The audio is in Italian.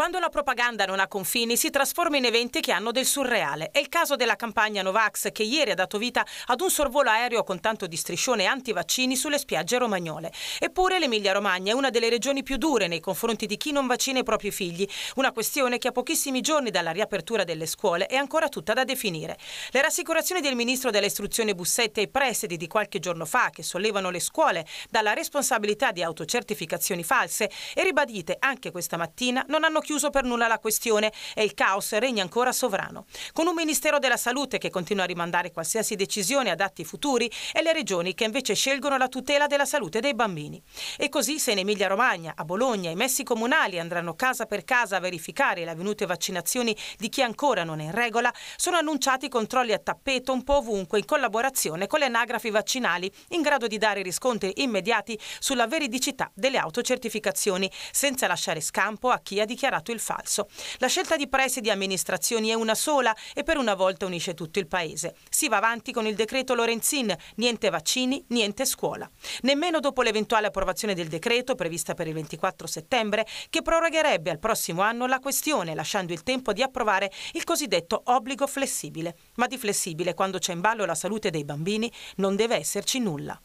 Quando la propaganda non ha confini si trasforma in eventi che hanno del surreale. È il caso della campagna Novax che ieri ha dato vita ad un sorvolo aereo con tanto di striscione antivaccini sulle spiagge romagnole. Eppure l'Emilia Romagna è una delle regioni più dure nei confronti di chi non vaccina i propri figli, una questione che a pochissimi giorni dalla riapertura delle scuole è ancora tutta da definire. Le rassicurazioni del ministro dell'istruzione Bussetti ai presidi di qualche giorno fa che sollevano le scuole dalla responsabilità di autocertificazioni false e ribadite anche questa mattina non hanno chiuso chiuso per nulla la questione e il caos regna ancora sovrano. Con un Ministero della Salute che continua a rimandare qualsiasi decisione ad atti futuri e le regioni che invece scelgono la tutela della salute dei bambini. E così se in Emilia-Romagna, a Bologna, i messi comunali andranno casa per casa a verificare le avvenute vaccinazioni di chi ancora non è in regola, sono annunciati controlli a tappeto un po' ovunque in collaborazione con le anagrafi vaccinali in grado di dare riscontri immediati sulla veridicità delle autocertificazioni, senza lasciare scampo a chi ha dichiarato usato il falso. La scelta di presidi e amministrazioni è una sola e per una volta unisce tutto il paese. Si va avanti con il decreto Lorenzin, niente vaccini, niente scuola. Nemmeno dopo l'eventuale approvazione del decreto prevista per il 24 settembre che prorogherebbe al prossimo anno la questione lasciando il tempo di approvare il cosiddetto obbligo flessibile. Ma di flessibile quando c'è in ballo la salute dei bambini non deve esserci nulla.